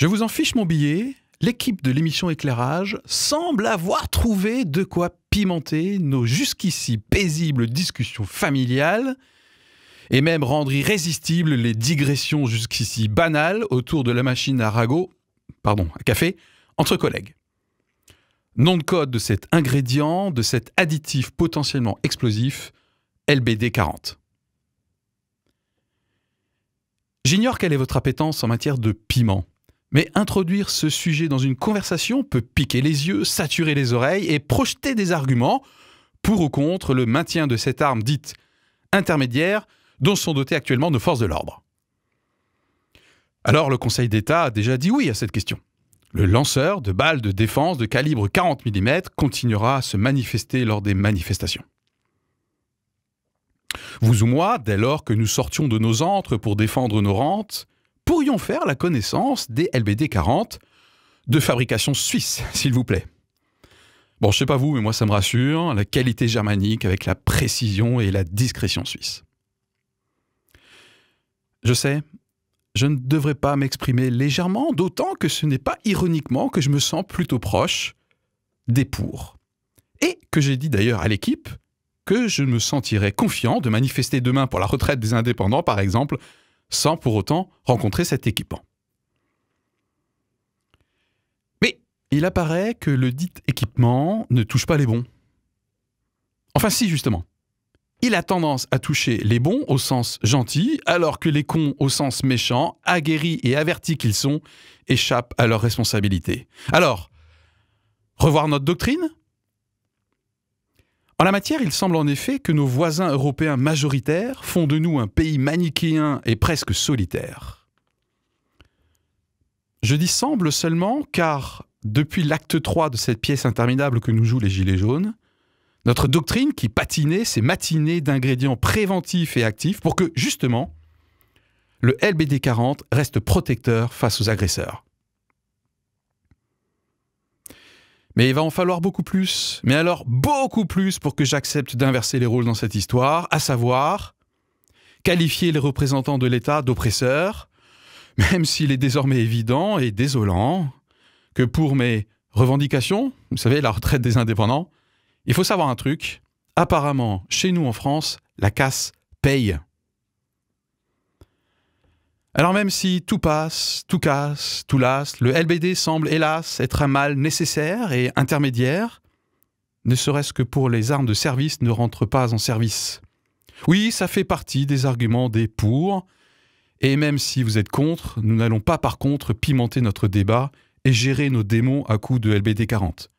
Je vous en fiche mon billet. L'équipe de l'émission Éclairage semble avoir trouvé de quoi pimenter nos jusqu'ici paisibles discussions familiales et même rendre irrésistibles les digressions jusqu'ici banales autour de la machine à rago, pardon, à café, entre collègues. Nom de code de cet ingrédient, de cet additif potentiellement explosif, LBD 40. J'ignore quelle est votre appétence en matière de piment. Mais introduire ce sujet dans une conversation peut piquer les yeux, saturer les oreilles et projeter des arguments pour ou contre le maintien de cette arme dite intermédiaire dont sont dotées actuellement nos forces de l'ordre. Alors le Conseil d'État a déjà dit oui à cette question. Le lanceur de balles de défense de calibre 40 mm continuera à se manifester lors des manifestations. Vous ou moi, dès lors que nous sortions de nos antres pour défendre nos rentes, pourrions faire la connaissance des LBD 40 de fabrication suisse, s'il vous plaît. Bon, je sais pas vous, mais moi ça me rassure, la qualité germanique avec la précision et la discrétion suisse. Je sais, je ne devrais pas m'exprimer légèrement, d'autant que ce n'est pas ironiquement que je me sens plutôt proche des pour. Et que j'ai dit d'ailleurs à l'équipe que je me sentirais confiant de manifester demain pour la retraite des indépendants, par exemple, sans pour autant rencontrer cet équipement. Mais il apparaît que le dit équipement ne touche pas les bons. Enfin si, justement. Il a tendance à toucher les bons au sens gentil, alors que les cons au sens méchant, aguerris et avertis qu'ils sont, échappent à leurs responsabilités. Alors, revoir notre doctrine en la matière, il semble en effet que nos voisins européens majoritaires font de nous un pays manichéen et presque solitaire. Je dis semble seulement car, depuis l'acte 3 de cette pièce interminable que nous jouent les Gilets jaunes, notre doctrine qui patinait s'est matinée d'ingrédients préventifs et actifs pour que, justement, le LBD 40 reste protecteur face aux agresseurs. Mais il va en falloir beaucoup plus. Mais alors beaucoup plus pour que j'accepte d'inverser les rôles dans cette histoire, à savoir qualifier les représentants de l'État d'oppresseurs, même s'il est désormais évident et désolant que pour mes revendications, vous savez, la retraite des indépendants, il faut savoir un truc, apparemment, chez nous en France, la casse paye. Alors même si tout passe, tout casse, tout lasse, le LBD semble hélas être un mal nécessaire et intermédiaire, ne serait-ce que pour les armes de service ne rentrent pas en service. Oui, ça fait partie des arguments des pour, et même si vous êtes contre, nous n'allons pas par contre pimenter notre débat et gérer nos démons à coups de LBD 40.